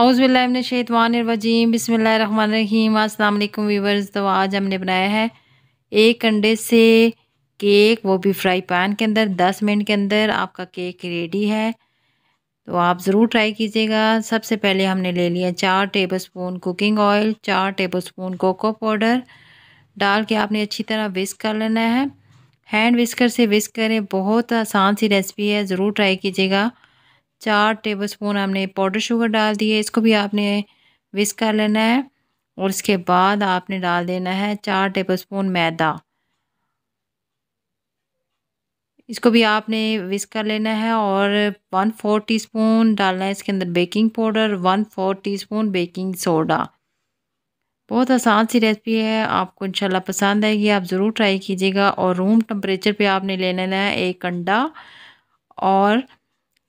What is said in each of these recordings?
अउज़बिल्लाशैतवानरवजीम बसमीम अल्लाम वीवर्स तो आज हमने बनाया है एक अंडे से केक वो भी फ्राई पैन के अंदर दस मिनट के अंदर आपका केक रेडी है तो आप ज़रूर ट्राई कीजिएगा सबसे पहले हमने ले लिया चार टेबल स्पून कुकिंग ऑयल चार टेबल स्पून कोको पाउडर डाल के आपने अच्छी तरह विस्क कर लेना है हैंड विस्कर से विस्क करें बहुत आसान सी रेसिपी है ज़रूर ट्राई कीजिएगा चार टेबलस्पून हमने पाउडर शुगर डाल दिए इसको भी आपने विस्क कर लेना है और इसके बाद आपने डाल देना है चार टेबलस्पून मैदा इसको भी आपने विस्क कर लेना है और वन फोर टीस्पून डालना है इसके अंदर baking powder one four teaspoon baking soda बहुत आसान सी रेसिपी है आपको इंशाल्लाह पसंद आएगी आप ज़रूर ट्राई कीजिएगा और रूम टेम्परेचर पे आपने लेना है एक अंडा और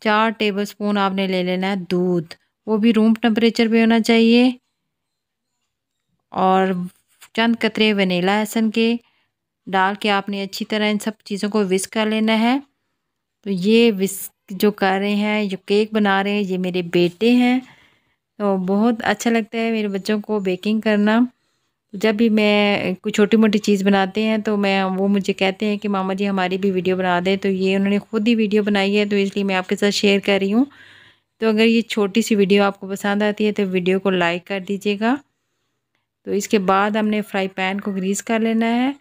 चार टेबलस्पून आपने ले लेना है दूध वो भी रूम टेम्परेचर पे होना चाहिए और चंद कतरे वनीला एसन के डाल के आपने अच्छी तरह इन सब चीज़ों को विस्क कर लेना है तो ये विस्क जो कर रहे हैं जो केक बना रहे हैं ये मेरे बेटे हैं तो बहुत अच्छा लगता है मेरे बच्चों को बेकिंग करना जब भी मैं कोई छोटी मोटी चीज़ बनाते हैं तो मैं वो मुझे कहते हैं कि मामा जी हमारी भी वीडियो बना दें तो ये उन्होंने खुद ही वीडियो बनाई है तो इसलिए मैं आपके साथ शेयर कर रही हूँ तो अगर ये छोटी सी वीडियो आपको पसंद आती है तो वीडियो को लाइक कर दीजिएगा तो इसके बाद हमने फ्राई पैन को ग्रीस कर लेना है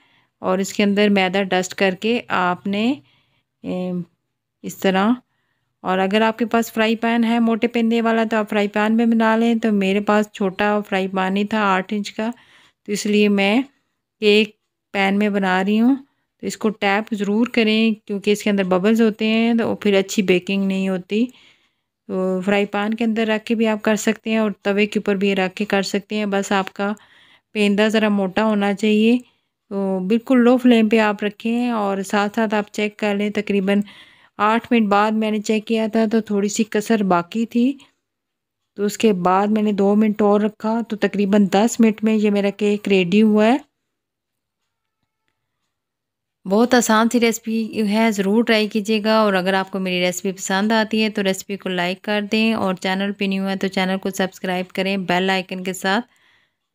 और इसके अंदर मैदा डस्ट करके आपने इस तरह और अगर आपके पास फ्राई पैन है मोटे पेंदे वाला तो आप फ्राई पैन में बना लें तो मेरे पास छोटा फ्राई पैन ही था आठ इंच का तो इसलिए मैं केक पैन में बना रही हूँ तो इसको टैप ज़रूर करें क्योंकि इसके अंदर बबल्स होते हैं तो फिर अच्छी बेकिंग नहीं होती तो फ्राई पान के अंदर रख के भी आप कर सकते हैं और तवे के ऊपर भी रख के कर सकते हैं बस आपका पेंदा ज़रा मोटा होना चाहिए तो बिल्कुल लो फ्लेम पे आप रखें और साथ साथ आप चेक कर लें तकरीबन आठ मिनट बाद मैंने चेक किया था तो थोड़ी सी कसर बाकी थी तो उसके बाद मैंने दो मिनट और रखा तो तकरीबन दस मिनट में ये मेरा केक रेडी हुआ है बहुत आसान सी रेसिपी है ज़रूर ट्राई कीजिएगा और अगर आपको मेरी रेसिपी पसंद आती है तो रेसिपी को लाइक कर दें और चैनल पर न्यू है तो चैनल को सब्सक्राइब करें बेल आइकन के साथ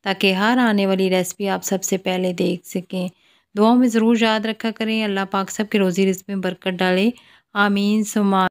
ताकि हर आने वाली रेसिपी आप सबसे पहले देख सकें दुआओं में ज़रूर याद रखा करें अल्लाह पाक सब के रोज़ी रिस्म में बरकत डाले आमीन सुमा